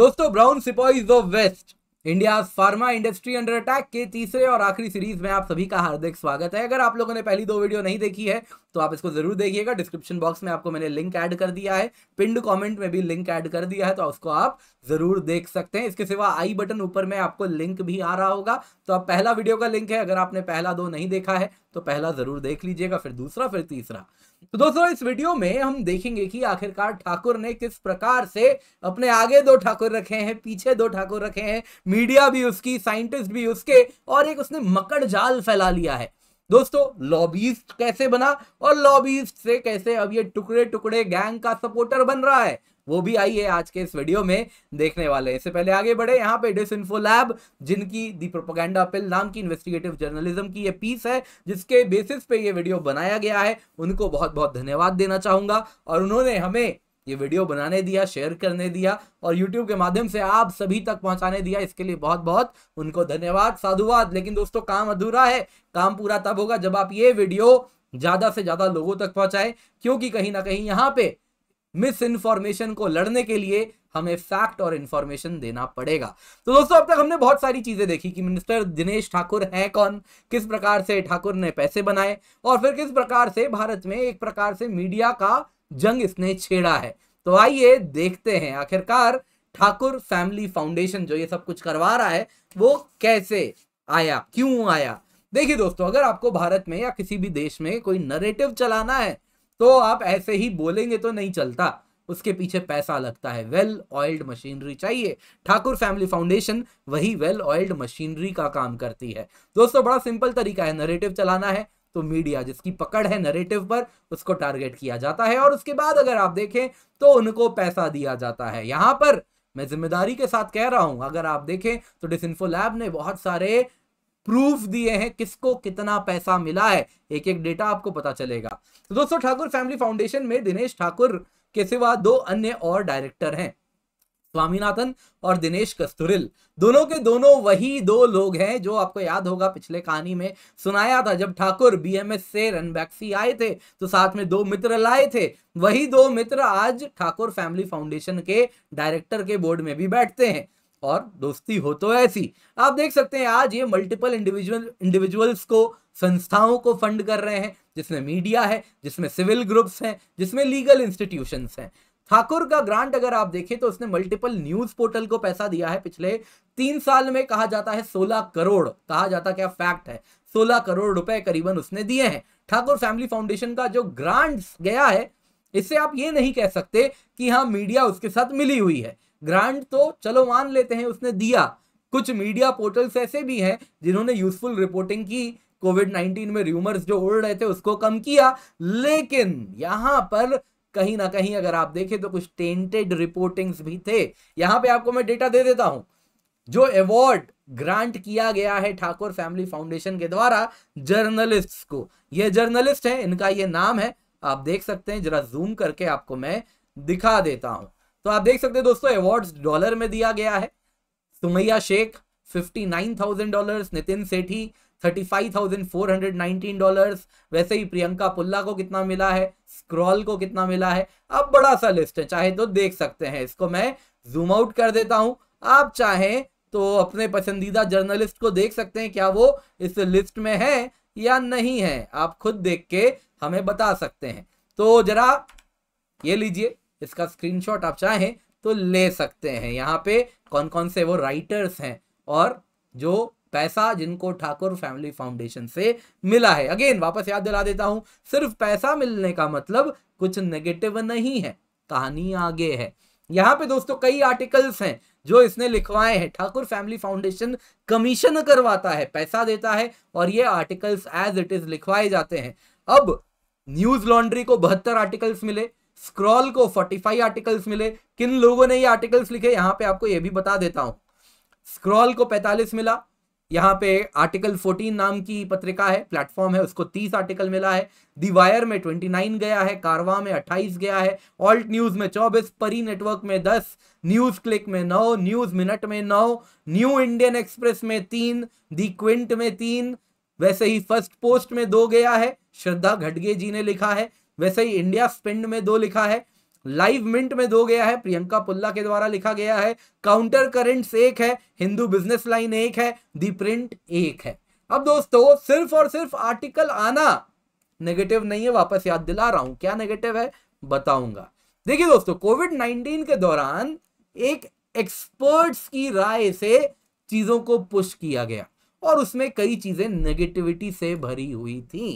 दोस्तों brown sepoys of West India pharma industry under attack के तीसरे और आखिरी सीरीज में आप सभी का हार्दिक स्वागत है अगर आप लोगों ने पहली दो वीडियो नहीं देखी है तो आप इसको जरूर देखिएगा डिस्क्रिप्शन बॉक्स में आपको मैंने लिंक ऐड कर दिया है पिंड कमेंट में भी लिंक ऐड कर दिया है तो उसको आप जरूर देख सकते हैं इसके सिवा आई बटन ऊपर में आपको लिंक भी आ रहा होगा तो आप पहला वीडियो का लिंक है अगर आपने पहला दो नहीं देखा है तो पहला जरूर देख लीजिएगा फिर दूसरा फिर तीसरा तो दोस्तों इस वीडियो में हम देखेंगे कि आखिरकार ठाकुर ने किस प्रकार से अपने आगे दो ठाकुर रखे हैं पीछे दो ठाकुर रखे हैं मीडिया भी उसकी साइंटिस्ट भी उसके और एक उसने मकड़ जाल फैला लिया है दोस्तों लॉबीस्ट कैसे बना और लॉबीस्ट से कैसे अब ये टुकड़े टुकड़े गैंग का सपोर्टर बन रहा है वो भी आई है आज के इस वीडियो में देखने वाले इससे पहले आगे बढ़े यहाँ पे डिस इन्फो लैब जिनकी दी प्रोपोगंडा पिल नाम की इन्वेस्टिगेटिव जर्नलिज्म की ये पीस है जिसके बेसिस पे ये वीडियो बनाया गया है उनको बहुत बहुत धन्यवाद देना चाहूंगा और उन्होंने हमें ये वीडियो बनाने दिया शेयर करने दिया और यूट्यूब के माध्यम से आप सभी तक पहुंचाने दिया इसके लिए बहुत बहुत उनको धन्यवाद साधुवाद लेकिन दोस्तों काम अधूरा है काम पूरा तब होगा जब आप ये वीडियो ज़्यादा से ज़्यादा लोगों तक पहुंचाएं क्योंकि कहीं ना कहीं यहाँ पे मिस इन्फॉर्मेशन को लड़ने के लिए हमें फैक्ट और इन्फॉर्मेशन देना पड़ेगा तो दोस्तों अब तक हमने बहुत सारी चीजें देखी कि मिनिस्टर दिनेश ठाकुर है कौन किस प्रकार से ठाकुर ने पैसे बनाए और फिर किस प्रकार से भारत में एक प्रकार से मीडिया का जंग इसने छेड़ा है तो आइए देखते हैं आखिरकार ठाकुर फैमिली फाउंडेशन जो ये सब कुछ करवा रहा है वो कैसे आया क्यों आया देखिए दोस्तों अगर आपको भारत में या किसी भी देश में कोई नरेटिव चलाना है तो आप ऐसे ही बोलेंगे तो नहीं चलता उसके पीछे पैसा लगता है वेल ऑयल्ड मशीनरी चाहिए ठाकुर फैमिली फाउंडेशन वही वेल ऑयल्ड मशीनरी का काम करती है दोस्तों बड़ा सिंपल तरीका है नरेटिव चलाना है तो मीडिया जिसकी पकड़ है नरेटिव पर उसको टारगेट किया जाता है और उसके बाद अगर आप देखें तो उनको पैसा दिया जाता है यहां पर मैं जिम्मेदारी के साथ कह रहा हूं अगर आप देखें तो डिस लैब ने बहुत सारे प्रूफ दिए हैं किसको कितना पैसा मिला है एक एक डेटा आपको पता चलेगा तो दोस्तों ठाकुर फैमिली फाउंडेशन में दिनेश ठाकुर के सिवा दो अन्य और डायरेक्टर हैं स्वामीनाथन और दिनेश कस्तुरिल दोनों के दोनों वही दो लोग हैं जो आपको याद होगा पिछले कहानी में सुनाया था जब ठाकुर बीएमएस से रनबैक्सी आए थे तो साथ में दो मित्र लाए थे वही दो मित्र आज ठाकुर फैमिली फाउंडेशन के डायरेक्टर के बोर्ड में भी बैठते हैं और दोस्ती हो तो ऐसी आप देख सकते हैं आज ये मल्टीपल इंडिविजुअल इंडिविजुअल्स को संस्थाओं को फंड कर रहे हैं जिसमें मीडिया है जिसमें सिविल ग्रुप्स हैं जिसमें लीगल इंस्टीट्यूशन हैं ठाकुर का ग्रांट अगर आप देखें तो उसने मल्टीपल न्यूज पोर्टल को पैसा दिया है पिछले तीन साल में कहा जाता है सोलह करोड़ कहा जाता क्या फैक्ट है सोलह करोड़ रुपए करीबन उसने दिए हैं ठाकुर फैमिली फाउंडेशन का जो ग्रांट गया है इससे आप ये नहीं कह सकते कि हाँ मीडिया उसके साथ मिली हुई है ग्रांट तो चलो मान लेते हैं उसने दिया कुछ मीडिया पोर्टल्स ऐसे भी हैं जिन्होंने यूजफुल रिपोर्टिंग की कोविड नाइनटीन में र्यूमर्स जो उड़ रहे थे उसको कम किया लेकिन यहाँ पर कहीं ना कहीं अगर आप देखें तो कुछ टेंटेड रिपोर्टिंग्स भी थे यहाँ पे आपको मैं डेटा दे देता हूँ जो अवार्ड ग्रांट किया गया है ठाकुर फैमिली फाउंडेशन के द्वारा जर्नलिस्ट को ये जर्नलिस्ट है इनका ये नाम है आप देख सकते हैं जरा जूम करके आपको मैं दिखा देता हूँ तो आप देख सकते हैं दोस्तों अवार्ड्स डॉलर में दिया गया है Sumaiya Shaikh fifty nine thousand dollar Nitin Sethi thirty five thousand four hundred nineteen dollar वैसे ही प्रियंका पुल्ला को कितना मिला है स्क्रॉल को कितना मिला है अब बड़ा सा लिस्ट है चाहे तो देख सकते हैं इसको मैं जूम आउट कर देता हूं आप चाहें तो अपने पसंदीदा जर्नलिस्ट को देख सकते हैं क्या वो इस लिस्ट में है या नहीं है आप खुद देख के हमें बता सकते हैं तो जरा ये लीजिए इसका स्क्रीनशॉट आप चाहें तो ले सकते हैं यहाँ पे कौन कौन से वो राइटर्स हैं और जो पैसा जिनको ठाकुर फैमिली फाउंडेशन से मिला है अगेन वापस याद दिला देता हूं सिर्फ पैसा मिलने का मतलब कुछ नेगेटिव नहीं है कहानी आगे है यहाँ पे दोस्तों कई आर्टिकल्स हैं जो इसने लिखवाए हैं ठाकुर फैमिली फाउंडेशन कमीशन करवाता है पैसा देता है और ये आर्टिकल्स एज इट इज लिखवाए जाते हैं अब न्यूज लॉन्ड्री को बहत्तर आर्टिकल्स मिले स्क्रॉल को 45 आर्टिकल्स मिले किन लोगों ने ये आर्टिकल्स लिखे यहाँ पे आपको ये भी बता देता हूं स्क्रॉल को 45 मिला यहाँ पे आर्टिकल 14 नाम की पत्रिका है प्लेटफॉर्म है उसको 30 आर्टिकल मिला है दी वायर में 29 गया है कारवा में 28 गया है ऑल्ट न्यूज में 24 परी नेटवर्क में 10 न्यूज क्लिक में 9 न्यूज मिनट में 9 न्यू इंडियन एक्सप्रेस में तीन दी क्विंट में तीन वैसे ही फर्स्ट पोस्ट में दो गया है श्रद्धा घटगे जी ने लिखा है वैसे ही इंडिया स्पिन में दो लिखा है लाइव मिंट में दो गया है प्रियंका पुल्ला के द्वारा लिखा गया है काउंटर करेंट्स एक है हिंदू बिजनेस लाइन एक है दी प्रिंट एक है अब दोस्तों सिर्फ और सिर्फ आर्टिकल आना नेगेटिव नहीं है वापस याद दिला रहा हूं क्या नेगेटिव है बताऊंगा देखिए दोस्तों कोविड नाइन्टीन के दौरान एक एक्सपर्ट्स की राय से चीजों को पुश किया गया और उसमें कई चीजें नेगेटिविटी से भरी हुई थी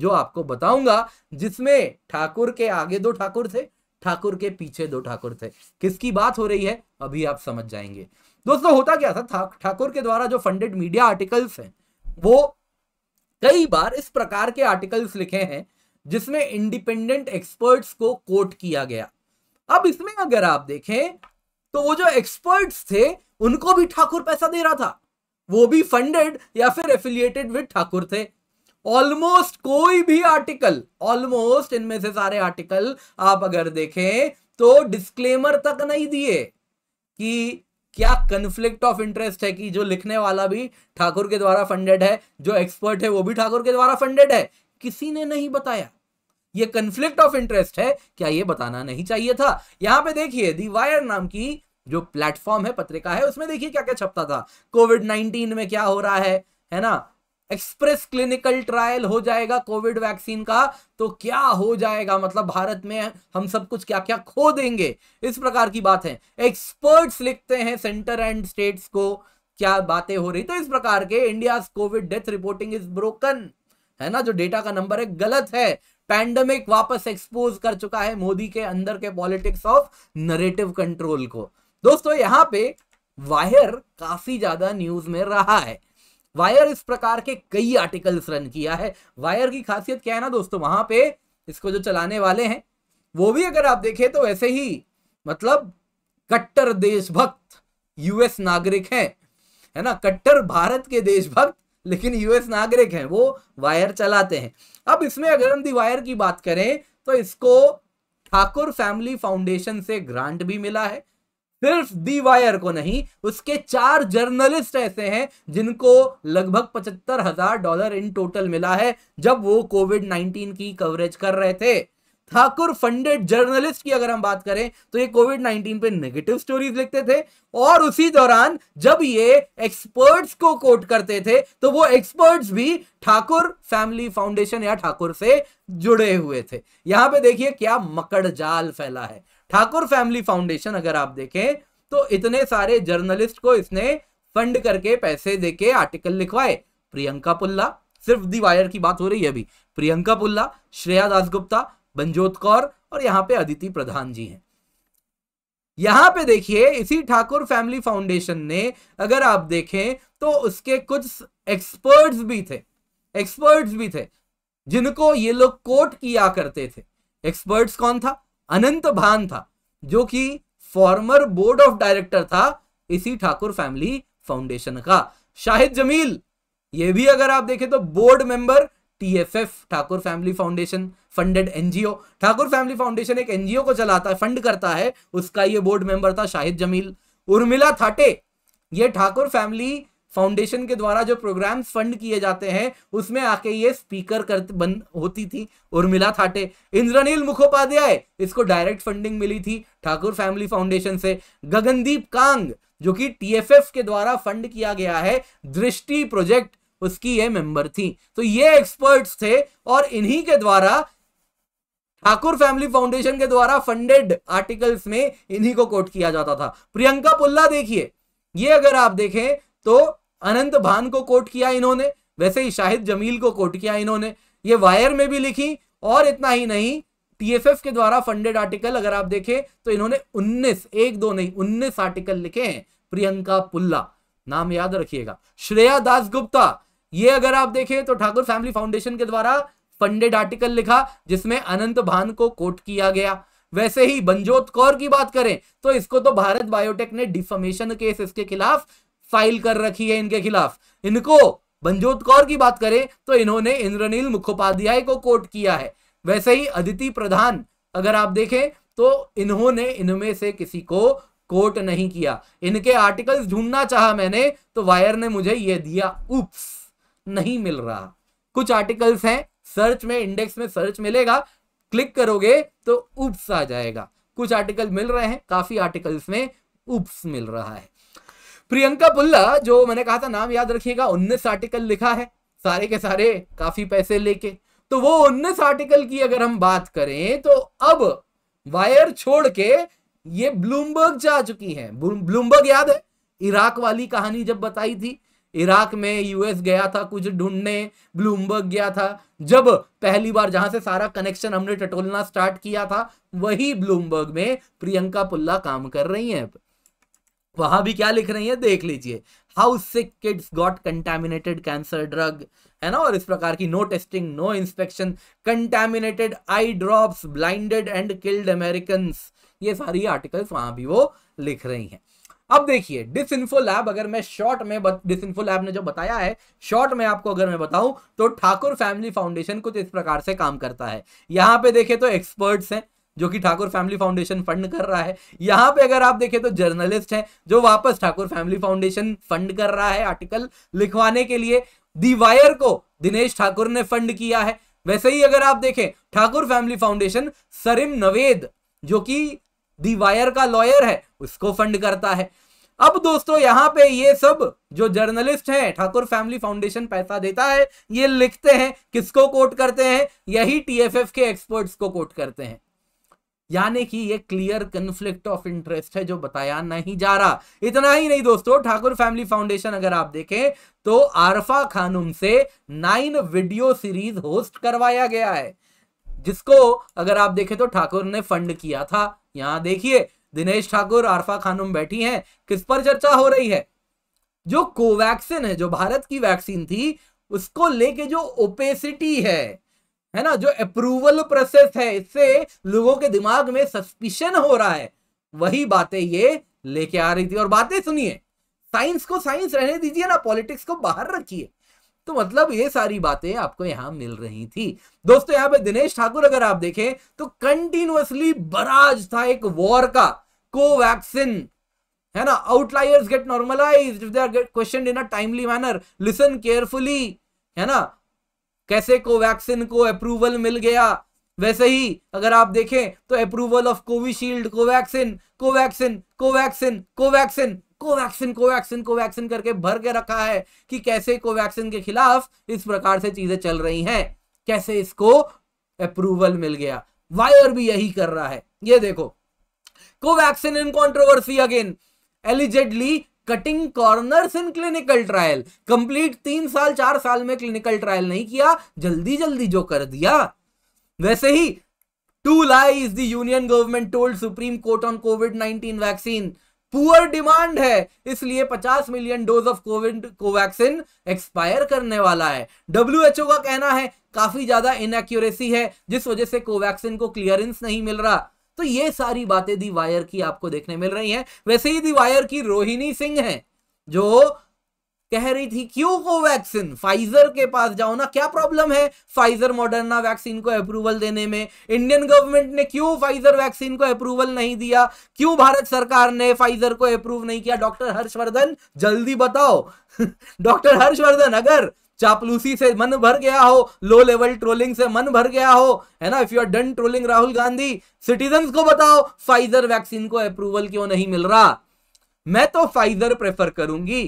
जो आपको बताऊंगा जिसमें ठाकुर के आगे दो ठाकुर थे ठाकुर के पीछे दो ठाकुर थे किसकी बात हो रही है अभी आप समझ जाएंगे दोस्तों होता क्या था ठाकुर के द्वारा जो फंडेड मीडिया आर्टिकल्स हैं वो कई बार इस प्रकार के आर्टिकल्स लिखे हैं जिसमें इंडिपेंडेंट एक्सपर्ट्स को कोट किया गया अब इसमें अगर आप देखें तो वो जो एक्सपर्ट्स थे उनको भी ठाकुर पैसा दे रहा था वो भी फंडेड या फिर एफिलियेटेड विद ठाकुर थे ऑलमोस्ट कोई भी आर्टिकल ऑलमोस्ट इनमें से सारे आर्टिकल आप अगर देखें तो डिस्क्लेमर तक नहीं दिए कि क्या कन्फ्लिक्ट ऑफ इंटरेस्ट है कि जो लिखने वाला भी ठाकुर के द्वारा फंडेड है जो एक्सपर्ट है वो भी ठाकुर के द्वारा फंडेड है किसी ने नहीं बताया ये कंफ्लिक्ट ऑफ इंटरेस्ट है क्या ये बताना नहीं चाहिए था यहां पे देखिए दी वायर नाम की जो प्लेटफॉर्म है पत्रिका है उसमें देखिए क्या क्या छपता था कोविड नाइनटीन में क्या हो रहा है है ना एक्सप्रेस क्लिनिकल ट्रायल हो जाएगा कोविड वैक्सीन का तो क्या हो जाएगा मतलब भारत में हम सब कुछ क्या क्या खो देंगे इस प्रकार की बात है एक्सपर्ट्स लिखते हैं सेंटर एंड स्टेट्स को क्या बातें हो रही तो इस प्रकार के India Covid death reporting is broken है ना जो डेटा का नंबर है गलत है पैंडमिक वापस एक्सपोज कर चुका है मोदी के अंदर के पॉलिटिक्स ऑफ नरेटिव कंट्रोल को दोस्तों यहाँ पे वायर काफी ज्यादा न्यूज में रहा है वायर इस प्रकार के कई आर्टिकल्स रन किया है वायर की खासियत क्या है ना दोस्तों वहां पे इसको जो चलाने वाले हैं वो भी अगर आप देखें तो वैसे ही मतलब कट्टर देशभक्त यूएस नागरिक हैं है ना कट्टर भारत के देशभक्त लेकिन यूएस नागरिक हैं वो वायर चलाते हैं अब इसमें अगर हम दी वायर की बात करें तो इसको ठाकुर फैमिली फाउंडेशन से ग्रांट भी मिला है सिर्फ दी वायर को नहीं उसके चार जर्नलिस्ट ऐसे हैं जिनको लगभग पचहत्तर हजार डॉलर इन टोटल मिला है जब वो कोविड नाइनटीन की कवरेज कर रहे थे ठाकुर फंडेड जर्नलिस्ट की अगर हम बात करें तो ये कोविड 19 पे नेगेटिव स्टोरीज लिखते थे और उसी दौरान जब ये एक्सपर्ट्स को कोट करते थे तो वो एक्सपर्ट्स भी ठाकुर फैमिली फाउंडेशन या ठाकुर से जुड़े हुए थे यहां पे देखिए क्या मकड़ जाल फैला है ठाकुर फैमिली फाउंडेशन अगर आप देखें तो इतने सारे जर्नलिस्ट को इसने फंड करके पैसे देके आर्टिकल लिखवाए प्रियंका पुल्ला सिर्फ दी वायर की बात हो रही है अभी प्रियंका पुल्ला श्रेया दासगुप्ता बंजोत कौर और यहाँ पे अदिति प्रधान जी हैं यहां पे देखिए इसी ठाकुर फैमिली फाउंडेशन ने अगर आप देखें तो उसके कुछ एक्सपर्ट्स भी थे एक्सपर्ट्स भी थे जिनको ये लोग कोट किया करते थे एक्सपर्ट्स कौन था अनंत भान था जो कि फॉर्मर बोर्ड ऑफ डायरेक्टर था इसी ठाकुर फैमिली फाउंडेशन का शाहिद जमील ये भी अगर आप देखें तो board member TFF Thakur family foundation funded NGO Thakur family foundation एक एनजीओ को चलाता है फंड करता है उसका ये बोर्ड मेंबर था शाहिद जमील उर्मिला थाटे ये ठाकुर फैमिली फाउंडेशन के द्वारा जो प्रोग्राम्स फंड किए जाते हैं उसमें आके ये स्पीकर कर बन होती थी उर्मिला थाटे इंद्रनील मुखोपाध्याय इसको डायरेक्ट फंडिंग मिली थी ठाकुर फैमिली फाउंडेशन से गगनदीप कांग जो कि टीएफएफ के द्वारा फंड किया गया है दृष्टि प्रोजेक्ट उसकी ये मेंबर थी तो ये एक्सपर्ट्स थे और इन्हीं के द्वारा ठाकुर फैमिली फाउंडेशन के द्वारा फंडेड आर्टिकल्स में इन्हीं को कोट किया जाता था प्रियंका पुल्ला देखिए ये अगर आप देखें तो अनंत भान को कोट किया इन्होंने वैसे ही शाहिद जमील को कोट किया इन्होंने ये वायर में भी लिखी और इतना ही नहीं टीएफएफ के द्वारा फंडेड आर्टिकल अगर आप देखें तो इन्होंने 19 एक दो नहीं 19 आर्टिकल लिखे हैं प्रियंका पुल्ला नाम याद रखिएगा श्रेया दास गुप्ता ये अगर आप देखें तो ठाकुर फैमिली फाउंडेशन के द्वारा फंडेड आर्टिकल लिखा जिसमें अनंत भान को कोट किया गया वैसे ही बंजोत कौर की बात करें तो इसको तो भारत बायोटेक ने डिफमेशन केस इसके खिलाफ फाइल कर रखी है इनके खिलाफ इनको बंजोत कौर की बात करें तो इन्होंने इंद्रनील मुखोपाध्याय को कोट किया है वैसे ही अदिति प्रधान अगर आप देखें तो इन्होंने इनमें से किसी को कोट नहीं किया इनके आर्टिकल्स ढूंढना चाहा मैंने तो वायर ने मुझे यह दिया उप्स नहीं मिल रहा कुछ आर्टिकल्स हैं सर्च में इंडेक्स में सर्च मिलेगा क्लिक करोगे तो उप्स आ जाएगा कुछ आर्टिकल मिल रहे हैं काफी आर्टिकल्स में उप्स मिल रहा है प्रियंका पुल्ला जो मैंने कहा था नाम याद रखिएगा उन्नीस आर्टिकल लिखा है सारे के सारे काफी पैसे लेके तो वो उन्नीस आर्टिकल की अगर हम बात करें तो अब वायर छोड़ के ये ब्लूमबर्ग जा चुकी है ब्लूमबर्ग याद है इराक वाली कहानी जब बताई थी इराक में यूएस गया था कुछ ढूंढने ब्लूमबर्ग गया था जब पहली बार जहां से सारा कनेक्शन हमने टटोलना स्टार्ट किया था वही ब्लूमबर्ग में प्रियंका पुल्ला काम कर रही है वहां भी क्या लिख रही है देख लीजिए how sick kids got contaminated cancer drug है ना और इस प्रकार की no testing no inspection contaminated eye drops blinded and killed American ये सारी आर्टिकल्स वहां भी वो लिख रही हैं अब देखिए डिस इन्फो लैब अगर मैं शॉर्ट में डिस इन्फो लैब ने जो बताया है शॉर्ट में आपको अगर मैं बताऊं तो ठाकुर फैमिली फाउंडेशन कुछ इस प्रकार से काम करता है यहां पे देखे तो एक्सपर्ट्स हैं जो कि ठाकुर फैमिली फाउंडेशन फंड कर रहा है यहां पे अगर आप देखें तो जर्नलिस्ट हैं जो वापस ठाकुर फैमिली फाउंडेशन फंड कर रहा है आर्टिकल लिखवाने के लिए दी वायर को दिनेश ठाकुर ने फंड किया है वैसे ही अगर आप देखें ठाकुर फैमिली फाउंडेशन सरिम नवेद जो कि दी वायर का लॉयर है उसको फंड करता है अब दोस्तों यहाँ पे ये सब जो जर्नलिस्ट हैं ठाकुर फैमिली फाउंडेशन पैसा देता है ये लिखते हैं किसको कोट करते हैं यही टीएफएफ के एक्सपर्ट्स को कोट करते हैं यानी कि ये क्लियर कंफ्लिक्ट ऑफ इंटरेस्ट है जो बताया नहीं जा रहा इतना ही नहीं दोस्तों ठाकुर फैमिली फाउंडेशन अगर आप देखें तो आरफा खानुम से नाइन वीडियो सीरीज होस्ट करवाया गया है जिसको अगर आप देखें तो ठाकुर ने फंड किया था यहां देखिए दिनेश ठाकुर आरफा खानुम बैठी हैं किस पर चर्चा हो रही है जो कोवैक्सीन है जो भारत की वैक्सीन थी उसको लेके जो ओपेसिटी है है ना जो अप्रूवल प्रोसेस है इससे लोगों के दिमाग में सस्पिशन हो रहा है वही बातें ये लेके आ रही थी और बातें सुनिए साइंस को साइंस रहने दीजिए ना पॉलिटिक्स को बाहर रखिए तो मतलब ये सारी बातें आपको यहां मिल रही थी दोस्तों यहां पे दिनेश ठाकुर अगर आप देखें तो कंटिन्यूसली बराज था एक वॉर का कोवैक्सिन है ना outliers get normalise if they are question in a timely manner listen carefully है ना कैसे कोवैक्सिन को अप्रूवल मिल गया वैसे ही अगर आप देखें तो approval of Covishield Covaxin Covaxin Covaxin Covaxin Covaxin Covaxin Covaxin करके भर के रखा है कि कैसे कोवैक्सिन के खिलाफ इस प्रकार से चीजें चल रही हैं कैसे इसको अप्रूवल मिल गया वायर भी यही कर रहा है ये देखो Covaxin in controversy again allegedly cutting corners in clinical trial complete तीन साल चार साल में क्लिनिकल ट्रायल नहीं किया जल्दी जल्दी जो कर दिया वैसे ही two lies the Union government told Supreme Court on COVID nineteen vaccine poor demand है इसलिए 50 million dose of COVID Covaxin expire करने वाला है डब्ल्यूएचओ का कहना है काफी ज्यादा इनएक्यूरेसी है जिस वजह से कोवैक्सिन को क्लियरेंस नहीं मिल रहा तो ये सारी बातें दी वायर की आपको देखने मिल रही हैं वैसे ही दी वायर की रोहिणी सिंह है जो कह रही थी क्यों को वैक्सीन फाइजर के पास जाओ ना क्या प्रॉब्लम है फाइजर मॉडर्ना वैक्सीन को अप्रूवल देने में इंडियन गवर्नमेंट ने क्यों फाइजर वैक्सीन को अप्रूवल नहीं दिया क्यों भारत सरकार ने फाइजर को अप्रूव नहीं किया डॉक्टर हर्षवर्धन जल्दी बताओ डॉक्टर हर्षवर्धन अगर चापलूसी से मन भर गया हो लो लेवल ट्रोलिंग से मन भर गया हो है ना if you are done trolling Rahul Gandhi citizen को बताओ फाइजर वैक्सीन को अप्रूवल क्यों नहीं मिल रहा मैं तो फाइजर प्रेफर करूंगी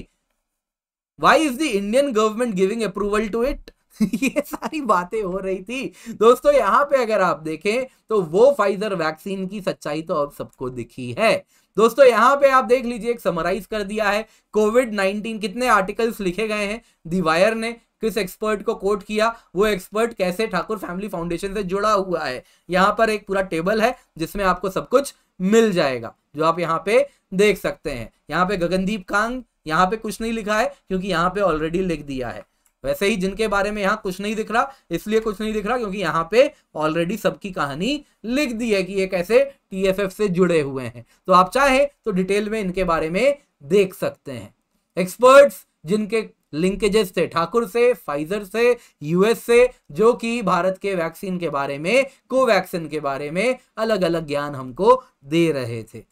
why is the Indian government giving approval to it ये सारी बातें हो रही थी दोस्तों यहाँ पे अगर आप देखें तो वो फाइजर वैक्सीन की सच्चाई तो अब सबको दिखी है दोस्तों यहाँ पे आप देख लीजिए एक समराइज कर दिया है कोविड 19 कितने आर्टिकल्स लिखे गए हैं दिवायर ने किस एक्सपर्ट को कोट किया वो एक्सपर्ट कैसे ठाकुर फैमिली फाउंडेशन से जुड़ा हुआ है यहाँ पर एक पूरा टेबल है जिसमें आपको सब कुछ मिल जाएगा जो आप यहाँ पे देख सकते हैं यहाँ पे गगनदीप कांग यहाँ पे कुछ नहीं लिखा है क्योंकि यहाँ पे ऑलरेडी लिख दिया है वैसे ही जिनके बारे में यहाँ कुछ नहीं दिख रहा इसलिए कुछ नहीं दिख रहा क्योंकि यहाँ पे ऑलरेडी सबकी कहानी लिख दी है कि ये कैसे टीएफएफ से जुड़े हुए हैं तो आप चाहे तो डिटेल में इनके बारे में देख सकते हैं एक्सपर्ट्स जिनके लिंकेजेस थे ठाकुर से फाइजर से यूएस से जो कि भारत के वैक्सीन के बारे में कोवैक्सीन के बारे में अलग अलग ज्ञान हमको दे रहे थे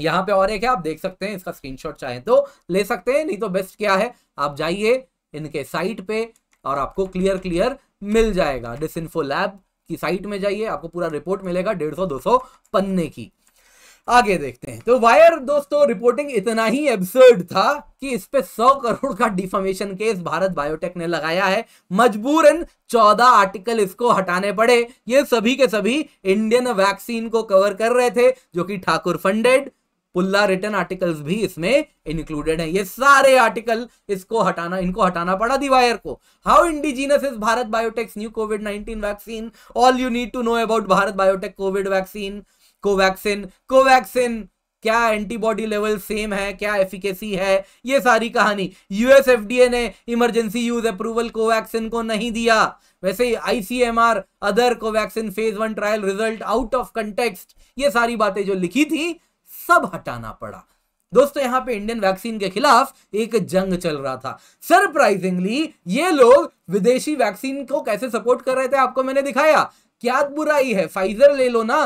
यहाँ पे और एक है आप देख सकते हैं इसका स्क्रीनशॉट चाहे तो ले सकते हैं नहीं तो बेस्ट क्या है आप जाइए इनके साइट पे और आपको क्लियर क्लियर मिल जाएगा डिस इन्फो लैब की साइट में जाइए आपको पूरा रिपोर्ट मिलेगा डेढ़ सौ दो सौ पन्ने की आगे देखते हैं तो वायर दोस्तों रिपोर्टिंग इतना ही एब्सर्ड था कि इस पे 100 करोड़ का डिफॉर्मेशन केस भारत बायोटेक ने लगाया है मजबूरन 14 आर्टिकल इसको हटाने पड़े ये सभी के सभी इंडियन वैक्सीन को कवर कर रहे थे जो कि ठाकुर फंडेड पुल्ला रिटर्न आर्टिकल्स भी इसमें इंक्लूडेड है ये सारे आर्टिकल इसको हटाना इनको हटाना पड़ा दिवायर को how indigenous is Bharat Biotech's new COVID nineteen vaccine all you need to know about Bharat Biotech COVID vaccine Covaxin Covaxin क्या एंटीबॉडी लेवल सेम है क्या एफिकेसी है ये सारी कहानी यूएस एफडीए ने इमरजेंसी यूज अप्रूवल कोवैक्सिन को नहीं दिया वैसे ICMR other Covaxin phase one trial result out of context ये सारी बातें जो लिखी थी सब हटाना पड़ा दोस्तों यहां पे इंडियन वैक्सीन के खिलाफ एक जंग चल रहा था सरप्राइजिंगली ये लोग विदेशी वैक्सीन को कैसे सपोर्ट कर रहे थे आपको मैंने दिखाया क्या बुराई है फाइजर ले लो ना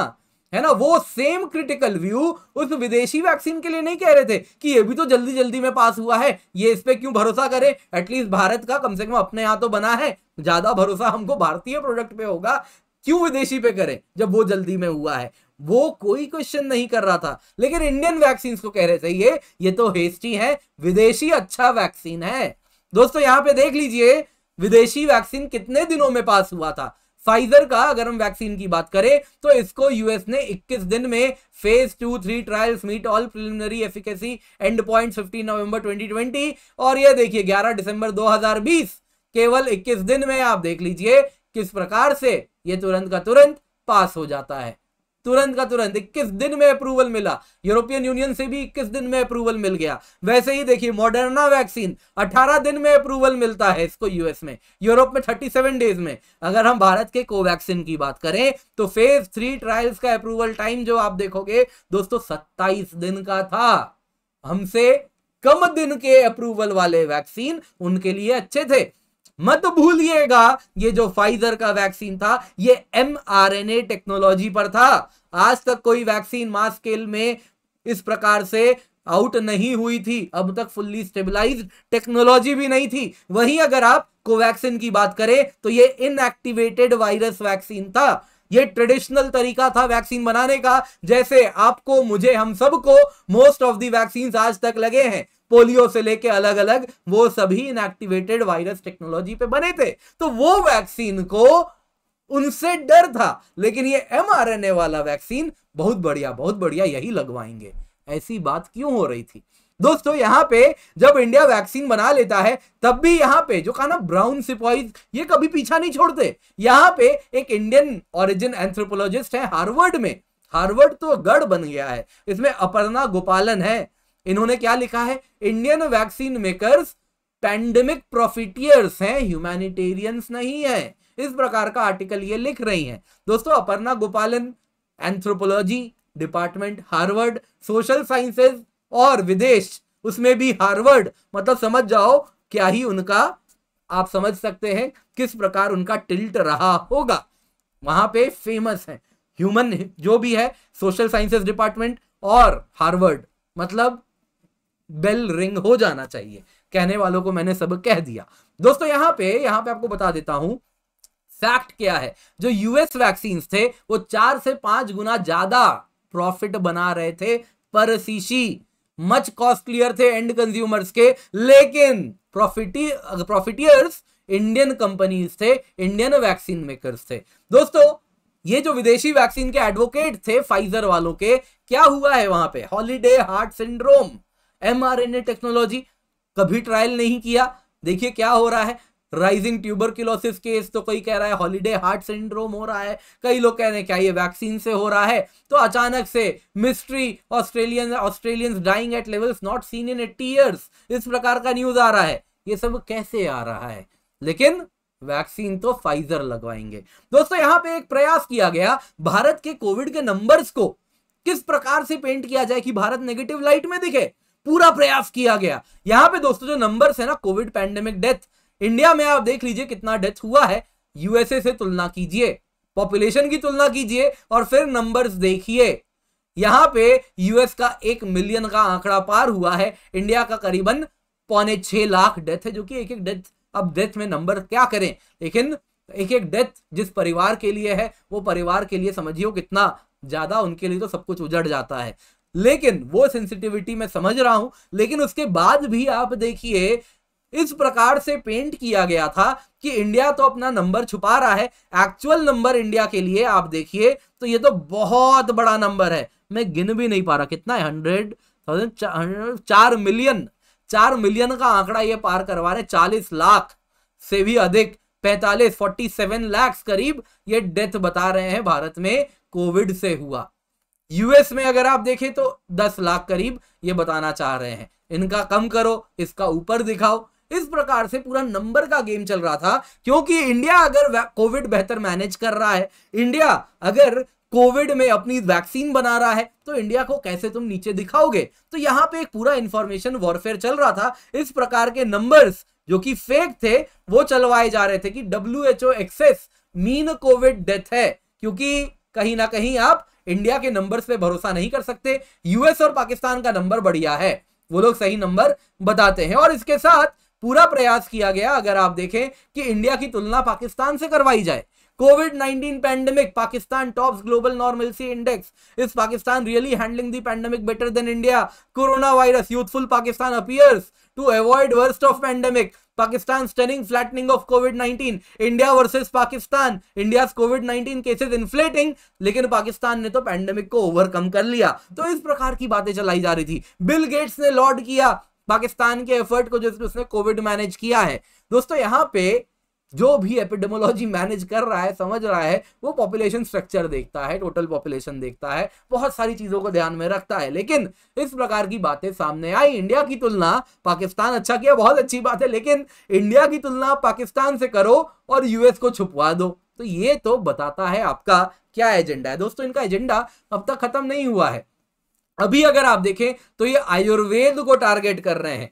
है ना वो सेम क्रिटिकल व्यू उस विदेशी वैक्सीन के लिए नहीं कह रहे थे कि ये भी तो जल्दी जल्दी में पास हुआ है ये इस पर क्यों भरोसा करे एटलीस्ट भारत का कम से कम अपने यहां तो बना है ज्यादा भरोसा हमको भारतीय प्रोडक्ट पे होगा क्यों विदेशी पे करें जब वो जल्दी में हुआ है वो कोई क्वेश्चन नहीं कर रहा था लेकिन इंडियन वैक्सीन को कह रहे थे ये ये तो हेस्टी है विदेशी अच्छा वैक्सीन है दोस्तों यहां पे देख लीजिए विदेशी वैक्सीन कितने दिनों में पास हुआ था फाइजर का अगर हम वैक्सीन की बात करें तो इसको यूएस ने 21 दिन में phase two three trials meet all preliminary efficacy end point 15 November 2020 और ये देखिए 11 दिसंबर 2020 केवल 21 दिन में आप देख लीजिए किस प्रकार से ये तुरंत का तुरंत पास हो जाता है तुरंत का तुरंत इक्कीस दिन में अप्रूवल मिला यूरोपियन यूनियन से भी इक्कीस दिन में अप्रूवल मिल गया वैसे ही देखिए मॉडर्ना वैक्सीन 18 दिन में अप्रूवल मिलता है इसको यूएस में यूरोप में 37 डेज में अगर हम भारत के कोवैक्सीन की बात करें तो फेज थ्री ट्रायल्स का अप्रूवल टाइम जो आप देखोगे दोस्तों सत्ताईस दिन का था हमसे कम दिन के अप्रूवल वाले वैक्सीन उनके लिए अच्छे थे मत भूलिएगा ये जो फाइजर का वैक्सीन था ये एम टेक्नोलॉजी पर था आज तक कोई वैक्सीन मास स्केल में इस प्रकार से आउट नहीं हुई थी अब तक फुल्ली स्टेबलाइज टेक्नोलॉजी भी नहीं थी वहीं अगर आप कोवैक्सिन की बात करें तो ये इनएक्टिवेटेड वायरस वैक्सीन था ये ट्रेडिशनल तरीका था वैक्सीन बनाने का जैसे आपको मुझे हम सबको मोस्ट ऑफ दी वैक्सीन आज तक लगे हैं पोलियो से लेके अलग अलग वो सभी इनएक्टिवेटेड वायरस टेक्नोलॉजी पे बने थे तो वो वैक्सीन को उनसे डर था लेकिन ये एमआरएनए वाला वैक्सीन बहुत बढ़िया बहुत बढ़िया यही लगवाएंगे ऐसी बात क्यों हो रही थी दोस्तों यहाँ पे जब इंडिया वैक्सीन बना लेता है तब भी यहाँ पे जो कहा ना ब्राउन सिपॉइज ये कभी पीछा नहीं छोड़ते यहाँ पे एक इंडियन ओरिजिन एंथ्रोपोलॉजिस्ट है हार्वर्ड में हार्वर्ड तो गढ़ बन गया है इसमें अपर्णा गोपालन है इन्होंने क्या लिखा है Indian vaccine makers pandemic profiteers हैं ह्यूमैनिटेरियंस नहीं है इस प्रकार का आर्टिकल ये लिख रही हैं दोस्तों Aparna Gopalan anthropology department Harvard social sciences और विदेश उसमें भी हार्वर्ड मतलब समझ जाओ क्या ही उनका आप समझ सकते हैं किस प्रकार उनका टिल्ट रहा होगा वहां पे फेमस है ह्यूमन जो भी है सोशल साइंसेस डिपार्टमेंट और हार्वर्ड मतलब बेल रिंग हो जाना चाहिए कहने वालों को मैंने सब कह दिया दोस्तों यहां पे यहां पे आपको बता देता हूं फैक्ट क्या है जो यूएस वैक्सीन थे वो चार से पांच गुना ज्यादा प्रॉफिट बना रहे थे पर शीशी मच कॉस्टलियर थे एंड कंज्यूमर्स के लेकिन प्रॉफिटी प्रॉफिटियर्स इंडियन कंपनीज थे इंडियन वैक्सीन मेकर्स थे दोस्तों ये जो विदेशी वैक्सीन के एडवोकेट थे फाइजर वालों के क्या हुआ है वहां पे holiday heart syndrome mRNA technology कभी ट्रायल नहीं किया देखिए क्या हो रहा है राइजिंग ट्यूबर किलोसिस केस तो कोई कह रहा है हॉलीडे हार्ट सिंड्रोम हो रहा है कई लोग कह रहे हैं क्या ये वैक्सीन से हो रहा है तो अचानक से mystery Australian Australian dying at levels not seen in eighty years इस प्रकार का न्यूज आ रहा है ये सब कैसे आ रहा है लेकिन वैक्सीन तो फाइजर लगवाएंगे दोस्तों यहां पे एक प्रयास किया गया भारत के कोविड के नंबर्स को किस प्रकार से पेंट किया जाए कि भारत नेगेटिव लाइट में दिखे पूरा प्रयास किया गया यहाँ पे दोस्तों जो नंबर्स है ना कोविड पैंडेमिक डेथ इंडिया में आप देख लीजिए कितना डेथ हुआ है यूएसए से तुलना कीजिए पॉपुलेशन की तुलना कीजिए और फिर नंबर्स देखिए यहां पे यूएस का एक मिलियन का आंकड़ा पार हुआ है इंडिया का करीबन पौने छह लाख डेथ है जो कि एक एक डेथ अब डेथ में नंबर क्या करें लेकिन एक एक डेथ जिस परिवार के लिए है वो परिवार के लिए समझियो कितना ज्यादा उनके लिए तो सब कुछ उजड़ जाता है लेकिन वो सेंसिटिविटी मैं समझ रहा हूं लेकिन उसके बाद भी आप देखिए इस प्रकार से पेंट किया गया था कि इंडिया तो अपना नंबर छुपा रहा है एक्चुअल नंबर इंडिया के लिए आप देखिए तो ये तो बहुत बड़ा नंबर है मैं गिन भी नहीं पा रहा कितना है हंड्रेड थाउजेंड चार मिलियन चार मिलियन का आंकड़ा ये पार करवा रहे चालीस लाख से भी अधिक पैंतालीस फोर्टी सेवन लैक्स करीब ये डेथ बता रहे हैं भारत में कोविड से हुआ यूएस में अगर आप देखें तो दस लाख करीब ये बताना चाह रहे हैं इनका कम करो इसका ऊपर दिखाओ इस प्रकार से पूरा नंबर का गेम चल रहा था क्योंकि इंडिया अगर कोविड बेहतर मैनेज कर रहा है इंडिया अगर कोविड में अपनी वैक्सीन बना रहा है तो इंडिया को कैसे तुम नीचे दिखाओगे तो यहाँ पे एक पूरा इंफॉर्मेशन वॉरफेयर चल रहा था इस प्रकार के नंबर्स जो कि फेक थे वो चलवाए जा रहे थे कि W H O excess mean COVID death है क्योंकि कहीं ना कहीं आप इंडिया के नंबर्स पे भरोसा नहीं कर सकते यूएस और पाकिस्तान का नंबर बढ़िया है वो लोग सही नंबर बताते हैं और इसके साथ पूरा प्रयास किया गया अगर आप देखें कि इंडिया की तुलना पाकिस्तान से करवाई जाए COVID 19 pandemic Pakistan tops global normalcy index is Pakistan really handling the pandemic better than India corona virus youthful Pakistan appears to avoid worst of pandemic Pakistan stunning flattening of COVID 19 India versus Pakistan India COVID 19 cases inflating लेकिन पाकिस्तान ने तो pandemic को overcome कर लिया तो इस प्रकार की बातें चलाई जा रही थी बिल गेट्स ने लॉर्ड किया पाकिस्तान के एफर्ट को जिसमें उसने कोविड मैनेज किया है दोस्तों यहाँ पे जो भी एपिडेमोलॉजी मैनेज कर रहा है समझ रहा है वो पॉपुलेशन स्ट्रक्चर देखता है टोटल पॉपुलेशन देखता है बहुत सारी चीज़ों को ध्यान में रखता है लेकिन इस प्रकार की बातें सामने आई इंडिया की तुलना पाकिस्तान अच्छा किया बहुत अच्छी बात है लेकिन इंडिया की तुलना पाकिस्तान से करो और यूएस को छुपवा दो तो ये तो बताता है आपका क्या एजेंडा है दोस्तों इनका एजेंडा अब तक खत्म नहीं हुआ है अभी अगर आप देखें तो ये आयुर्वेद को टारगेट कर रहे हैं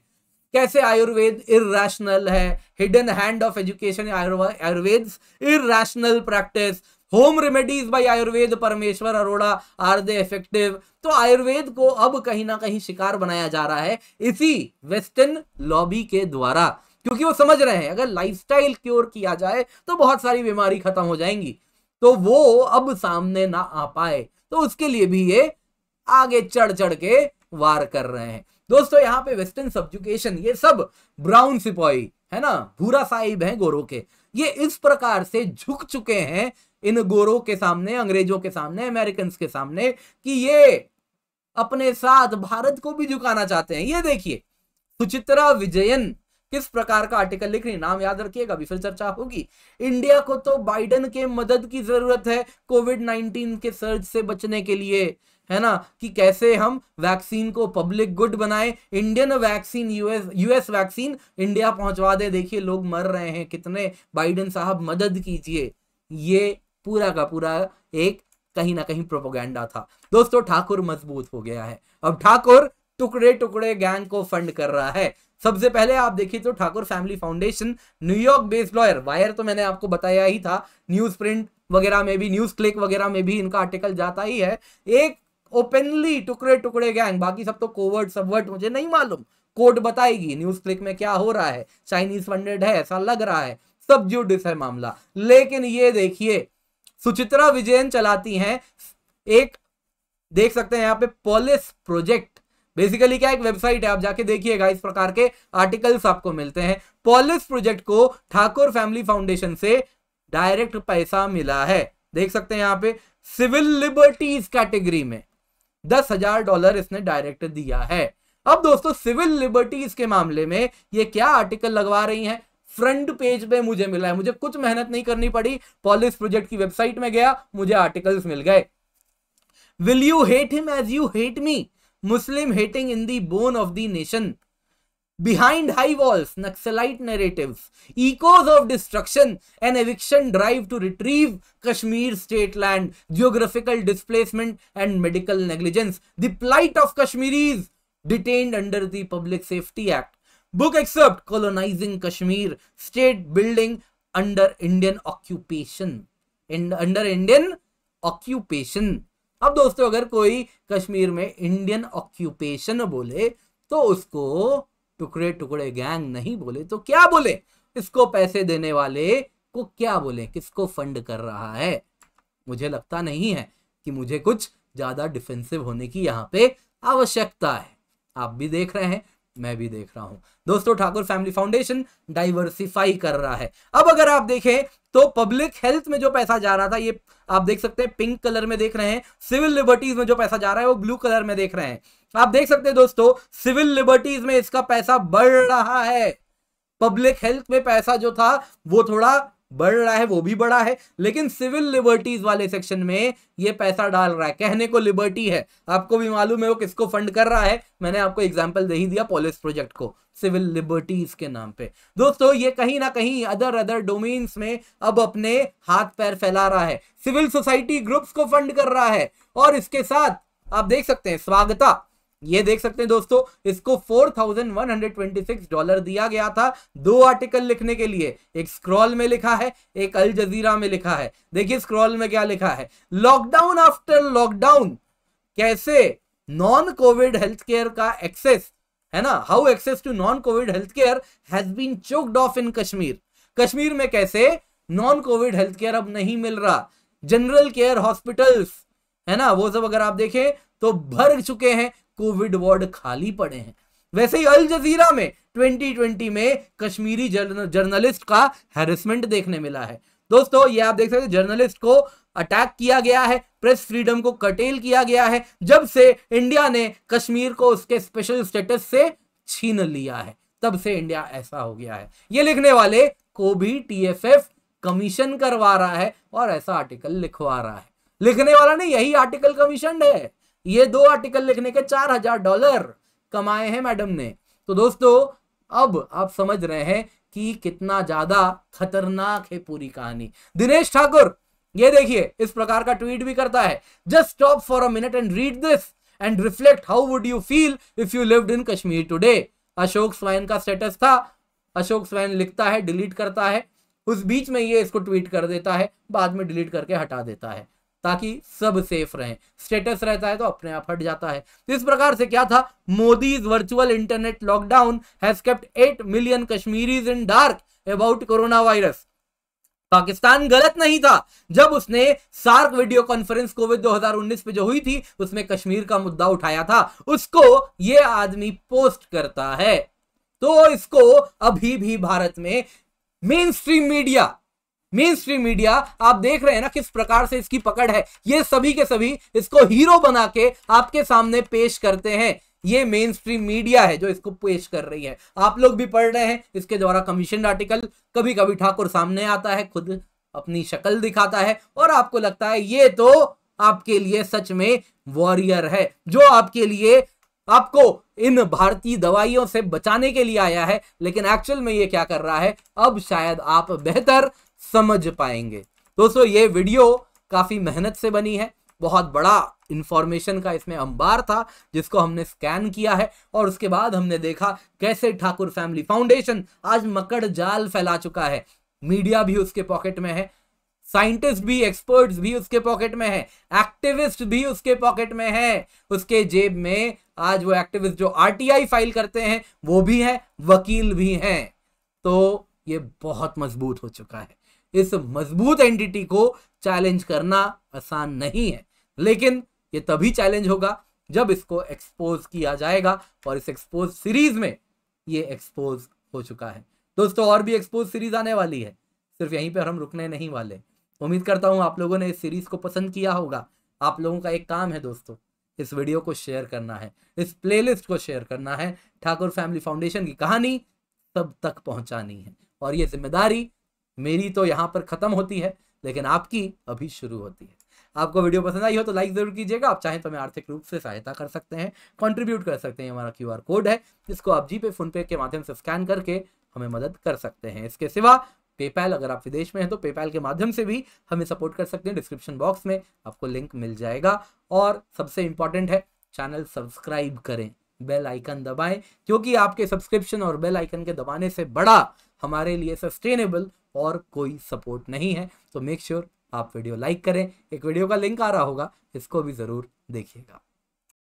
कैसे आयुर्वेद इेशनल है hidden hand of education Ayurveda irrational practice home remedies by Ayurveda Parmeshwar Arora are they effective तो आयुर्वेद को अब कहीं ना कहीं शिकार बनाया जा रहा है इसी वेस्टर्न लॉबी के द्वारा क्योंकि वो समझ रहे हैं अगर लाइफस्टाइल क्योर किया जाए तो बहुत सारी बीमारी खत्म हो जाएंगी तो वो अब सामने ना आ पाए तो उसके लिए भी ये आगे चढ़ चढ़ के वार कर रहे हैं दोस्तों यहाँ पे वेस्टर्न सब्जुकेशन ये सब ब्राउन सिपाही है ना भूरा साहिब है गोरो के ये इस प्रकार से झुक चुके हैं इन गोरों के सामने अंग्रेजों के सामने अमेरिकन के सामने कि ये अपने साथ भारत को भी झुकाना चाहते हैं ये देखिए सुचित्रा विजयन किस प्रकार का आर्टिकल लिख रही नाम याद रखिएगा अभी फिर चर्चा होगी इंडिया को तो बाइडन के मदद की जरूरत है कोविड 19 के सर्ज से बचने के लिए है ना कि कैसे हम वैक्सीन को पब्लिक गुड बनाएं Indian vaccine US US vaccine India पहुंचवा दे देखिए लोग मर रहे हैं कितने बाइडन साहब मदद कीजिए ये पूरा का पूरा एक कहीं ना कहीं प्रोपोगंडा था दोस्तों ठाकुर मजबूत हो गया है अब ठाकुर टुकड़े टुकड़े गैंग को फंड कर रहा है सबसे पहले आप देखिए तो Thakur family foundation New York based lawyer Wire तो मैंने आपको बताया ही था न्यूज प्रिंट वगैरह में भी न्यूज क्लिक वगैरह में भी इनका आर्टिकल जाता ही है एक ओपनली टुकड़े टुकड़े गैंग बाकी सब तो कोवर्ट सबवर्ट मुझे नहीं मालूम कोर्ट बताएगी न्यूज क्लिक में क्या हो रहा है चाइनीज फंडेड है ऐसा लग रहा है सब जुडिस है मामला लेकिन ये देखिए सुचित्रा विजयन चलाती हैं एक देख सकते हैं यहाँ पे पॉलिस प्रोजेक्ट बेसिकली क्या एक वेबसाइट है आप जाके देखिएगा इस प्रकार के आर्टिकल्स आपको मिलते हैं पॉलिस प्रोजेक्ट को ठाकुर फैमिली फाउंडेशन से डायरेक्ट पैसा मिला है देख सकते हैं यहाँ पे सिविल लिबर्टीज कैटेगरी में दस हजार डॉलर इसने डायरेक्ट दिया है अब दोस्तों सिविल लिबर्टीज के मामले में ये क्या आर्टिकल लगवा रही है फ्रंट पेज पे मुझे मिला है मुझे कुछ मेहनत नहीं करनी पड़ी पॉलिस प्रोजेक्ट की वेबसाइट में गया मुझे आर्टिकल्स मिल गए will you hate him as you hate me Muslim hating in the bone of the nation behind high walls Naxalite narrative echoes of destruction and eviction drive to retrieve Kashmir state land geographical displacement and medical negligence the plight of Kashmiris detained under the public safety act book except colonising Kashmir state building under Indian occupation under Indian occupation अब दोस्तों अगर कोई कश्मीर में Indian occupation बोले तो उसको टुकड़े टुकड़े गैंग नहीं बोले तो क्या बोले इसको पैसे देने वाले को क्या बोले किसको फंड कर रहा है मुझे लगता नहीं है कि मुझे कुछ ज्यादा डिफेंसिव होने की यहाँ पे आवश्यकता है आप भी देख रहे हैं मैं भी देख रहा हूं दोस्तों ठाकुर फैमिली फाउंडेशन डाइवर्सिफाई कर रहा है अब अगर आप देखें तो पब्लिक हेल्थ में जो पैसा जा रहा था ये आप देख सकते हैं पिंक कलर में देख रहे हैं सिविल लिबर्टीज में जो पैसा जा रहा है वो ब्लू कलर में देख रहे हैं आप देख सकते हैं दोस्तों सिविल लिबर्टीज में इसका पैसा बढ़ रहा है पब्लिक हेल्थ में पैसा जो था वो थोड़ा बढ़ रहा है वो भी बड़ा है लेकिन सिविल लिबर्टीज वाले सेक्शन में ये पैसा डाल रहा है कहने को लिबर्टी है आपको भी मालूम है वो किसको फंड कर रहा है मैंने आपको एग्जाम्पल दे ही दिया पॉलिस प्रोजेक्ट को सिविल लिबर्टीज के नाम पे दोस्तों ये कहीं ना कहीं अदर अदर डोमेन्स में अब अपने हाथ पैर फैला रहा है सिविल सोसाइटी ग्रुप्स को फंड कर रहा है और इसके साथ आप देख सकते हैं स्वागता ये देख सकते हैं दोस्तों इसको 4126 डॉलर दिया गया था दो आर्टिकल लिखने के लिए एक स्क्रॉल में लिखा है एक अल जजीरा में लिखा है देखिए स्क्रॉल में क्या लिखा है लॉकडाउन आफ्टर लॉकडाउन कैसे नॉन कोविड हेल्थ केयर का एक्सेस है ना how access to non COVID health care has been choked off in Kashmir Kashmir में कैसे नॉन कोविड हेल्थ केयर अब नहीं मिल रहा जनरल केयर हॉस्पिटल्स है ना वो सब अगर आप देखें तो भर चुके हैं कोविड वार्ड खाली पड़े हैं वैसे ही अल जजीरा में 2020 में कश्मीरी जर्न, जर्नलिस्ट का हेरसमेंट देखने मिला है दोस्तों ये आप देख सकते हैं जर्नलिस्ट को अटैक किया गया है प्रेस फ्रीडम को कटेल किया गया है जब से इंडिया ने कश्मीर को उसके स्पेशल स्टेटस से छीन लिया है तब से इंडिया ऐसा हो गया है ये लिखने वाले को भी टीएफएफ कमीशन करवा रहा है और ऐसा आर्टिकल लिखवा रहा है लिखने वाला ने यही आर्टिकल कमीशन है ये दो आर्टिकल लिखने के चार हजार डॉलर कमाए हैं मैडम ने तो दोस्तों अब आप समझ रहे हैं कि कितना ज्यादा खतरनाक है पूरी कहानी दिनेश ठाकुर ये देखिए इस प्रकार का ट्वीट भी करता है just stop for a minute and read this and reflect how would you feel if you lived in Kashmir today Ashok Swain का स्टेटस था अशोक स्वैन लिखता है डिलीट करता है उस बीच में ये इसको ट्वीट कर देता है बाद में डिलीट करके हटा देता है ताकि सब सेफ रहें स्टेटस रहता है तो अपने आप हट जाता है तो इस प्रकार से क्या था Modi virtual internet lockdown has kept eight million Kashmiris in dark about corona virus Pakistan गलत नहीं था जब उसने सार्क वीडियो कॉन्फ्रेंस कोविड 2019 पे जो हुई थी उसमें कश्मीर का मुद्दा उठाया था उसको ये आदमी पोस्ट करता है तो इसको अभी भी भारत में mainstream media mainstream media आप देख रहे हैं ना किस प्रकार से इसकी पकड़ है ये सभी के सभी इसको हीरो बना के आपके सामने पेश करते हैं ये मेन स्ट्रीम मीडिया है जो इसको पेश कर रही है आप लोग भी पढ़ रहे हैं इसके द्वारा कमीशन आर्टिकल कभी कभी ठाकुर सामने आता है खुद अपनी शक्ल दिखाता है और आपको लगता है ये तो आपके लिए सच में वॉरियर है जो आपके लिए आपको इन भारतीय दवाइयों से बचाने के लिए आया है लेकिन एक्चुअल में ये क्या कर रहा है अब शायद आप बेहतर समझ पाएंगे दोस्तों ये वीडियो काफ़ी मेहनत से बनी है बहुत बड़ा इंफॉर्मेशन का इसमें अंबार था जिसको हमने स्कैन किया है और उसके बाद हमने देखा कैसे ठाकुर फैमिली फाउंडेशन आज मकड़ जाल फैला चुका है मीडिया भी उसके पॉकेट में है साइंटिस्ट भी एक्सपर्ट्स भी उसके पॉकेट में है एक्टिविस्ट भी उसके पॉकेट में है उसके जेब में आज वो एक्टिविस्ट जो आरटीआई फाइल करते हैं वो भी है वकील भी हैं तो ये बहुत मजबूत हो चुका है इस मजबूत एंटिटी को चैलेंज करना आसान नहीं है लेकिन ये तभी चैलेंज होगा जब इसको एक्सपोज किया जाएगा और इस एक्सपोज सीरीज में ये एक्सपोज हो चुका है दोस्तों और भी एक्सपोज सीरीज आने वाली है सिर्फ यहीं पर हम रुकने नहीं वाले उम्मीद करता हूँ आप लोगों ने इस सीरीज को पसंद किया होगा आप लोगों का एक काम है दोस्तों इस वीडियो को शेयर करना है इस प्लेलिस्ट को शेयर करना है ठाकुर फैमिली फाउंडेशन की कहानी सब तक पहुंचानी है और ये जिम्मेदारी मेरी तो यहाँ पर ख़त्म होती है लेकिन आपकी अभी शुरू होती है आपको वीडियो पसंद आई हो तो लाइक जरूर कीजिएगा आप चाहें तो हमें आर्थिक रूप से सहायता कर सकते हैं कंट्रीब्यूट कर सकते हैं हमारा क्यूआर कोड है इसको आप जीपे पे फोनपे के माध्यम से स्कैन करके हमें मदद कर सकते हैं इसके सिवा पेपैल अगर आप विदेश में हैं तो पेपैल के माध्यम से भी हमें सपोर्ट कर सकते हैं डिस्क्रिप्शन बॉक्स में आपको लिंक मिल जाएगा और सबसे इंपॉर्टेंट है चैनल सब्सक्राइब करें बेल आइकन दबाएं क्योंकि आपके सब्सक्रिप्शन और बेल आइकन के दबाने से बड़ा हमारे लिए सस्टेनेबल और कोई सपोर्ट नहीं है तो मेक श्योर sure आप वीडियो लाइक करें एक वीडियो का लिंक आ रहा होगा इसको भी ज़रूर देखिएगा